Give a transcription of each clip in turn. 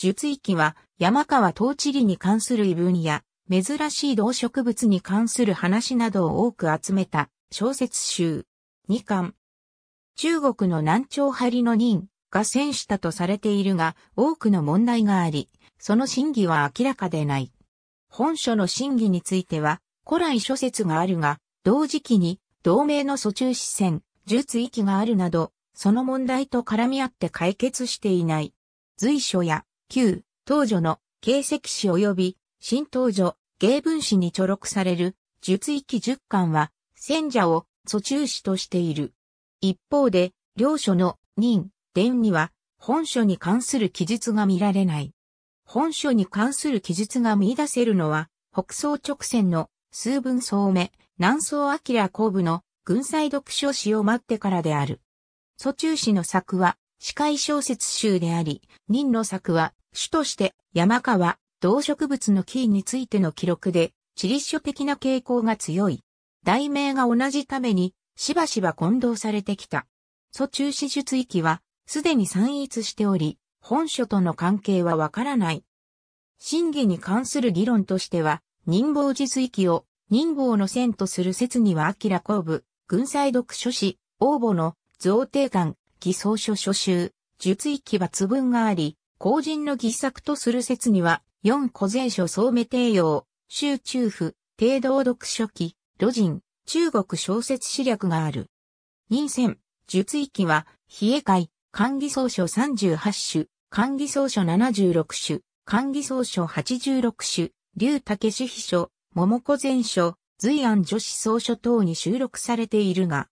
術域は山川統治理に関する異文や珍しい動植物に関する話などを多く集めた小説集。2巻。中国の南朝張の任が戦死したとされているが多くの問題があり、その真偽は明らかでない。本書の真偽については古来諸説があるが、同時期に同盟の疎中視線、術域があるなど、その問題と絡み合って解決していない。随所や旧、東女の形跡史及び新東女、芸文史に著録される、術域十巻は、戦者を訴中史としている。一方で、両書の任、伝には、本書に関する記述が見られない。本書に関する記述が見出せるのは、北総直線の数分総目、南総明後部の軍祭読書史を待ってからである。蘇中史の作は、司会小説集であり、任の作は、主として山川、動植物のキーについての記録で、地理書的な傾向が強い。題名が同じために、しばしば混同されてきた。蘇中史術域は、すでに散逸しており、本書との関係はわからない。真偽に関する議論としては、人望術域を人望の線とする説には、明公部、軍祭読書士応募の、贈呈館、偽装書書集、術域はつ文があり、後人の偽作とする説には、四古前書総目帝王、州中府、帝道読書記、路人、中国小説史略がある。任選、術域は、比え会、漢義総書38種、漢義総書76種、漢義総書86種、竜武志秘書、桃子前書、随安女子総書等に収録されているが、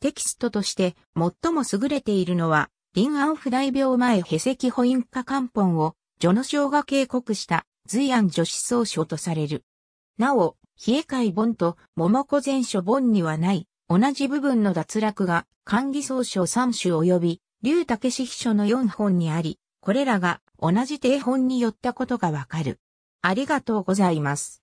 テキストとして最も優れているのは、林安府大病前ヘセキホインカポ本を、序の章が警告した、随安女子総書とされる。なお、え会本と桃子全書本にはない、同じ部分の脱落が、漢義総書三種及び、劉武史秘書の四本にあり、これらが同じ定本によったことがわかる。ありがとうございます。